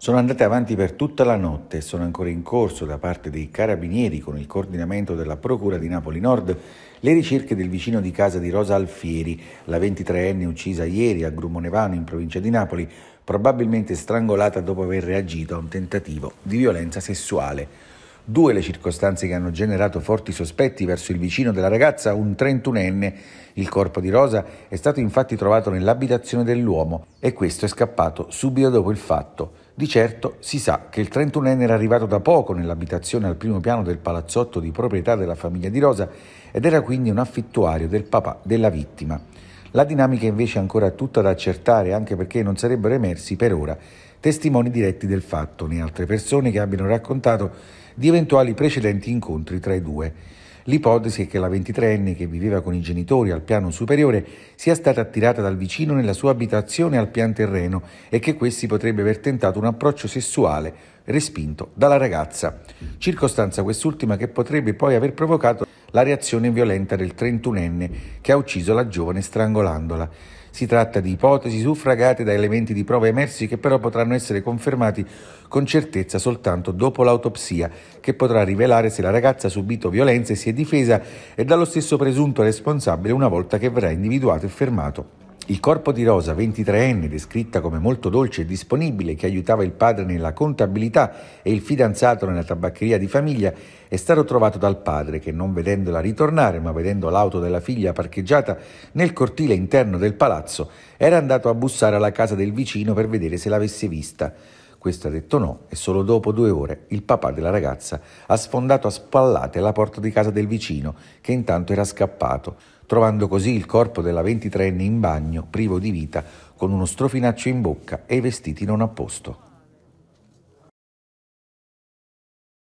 Sono andate avanti per tutta la notte e sono ancora in corso da parte dei carabinieri con il coordinamento della Procura di Napoli Nord le ricerche del vicino di casa di Rosa Alfieri, la 23enne uccisa ieri a Grumonevano in provincia di Napoli, probabilmente strangolata dopo aver reagito a un tentativo di violenza sessuale. Due le circostanze che hanno generato forti sospetti verso il vicino della ragazza, un 31enne. Il corpo di Rosa è stato infatti trovato nell'abitazione dell'uomo e questo è scappato subito dopo il fatto. Di certo si sa che il 31enne era arrivato da poco nell'abitazione al primo piano del palazzotto di proprietà della famiglia di Rosa ed era quindi un affittuario del papà della vittima. La dinamica invece è ancora tutta da accertare anche perché non sarebbero emersi per ora testimoni diretti del fatto né altre persone che abbiano raccontato di eventuali precedenti incontri tra i due. L'ipotesi è che la 23enne che viveva con i genitori al piano superiore sia stata attirata dal vicino nella sua abitazione al pian terreno e che questi potrebbe aver tentato un approccio sessuale respinto dalla ragazza. Circostanza quest'ultima che potrebbe poi aver provocato la reazione violenta del 31enne che ha ucciso la giovane strangolandola. Si tratta di ipotesi suffragate da elementi di prova emersi che però potranno essere confermati con certezza soltanto dopo l'autopsia, che potrà rivelare se la ragazza ha subito violenza e si è difesa e dallo stesso presunto responsabile una volta che verrà individuato e fermato. Il corpo di Rosa, 23enne, descritta come molto dolce e disponibile, che aiutava il padre nella contabilità e il fidanzato nella tabaccheria di famiglia, è stato trovato dal padre che, non vedendola ritornare, ma vedendo l'auto della figlia parcheggiata nel cortile interno del palazzo, era andato a bussare alla casa del vicino per vedere se l'avesse vista. Questo ha detto no e solo dopo due ore il papà della ragazza ha sfondato a spallate la porta di casa del vicino, che intanto era scappato trovando così il corpo della 23enne in bagno, privo di vita, con uno strofinaccio in bocca e i vestiti non a posto.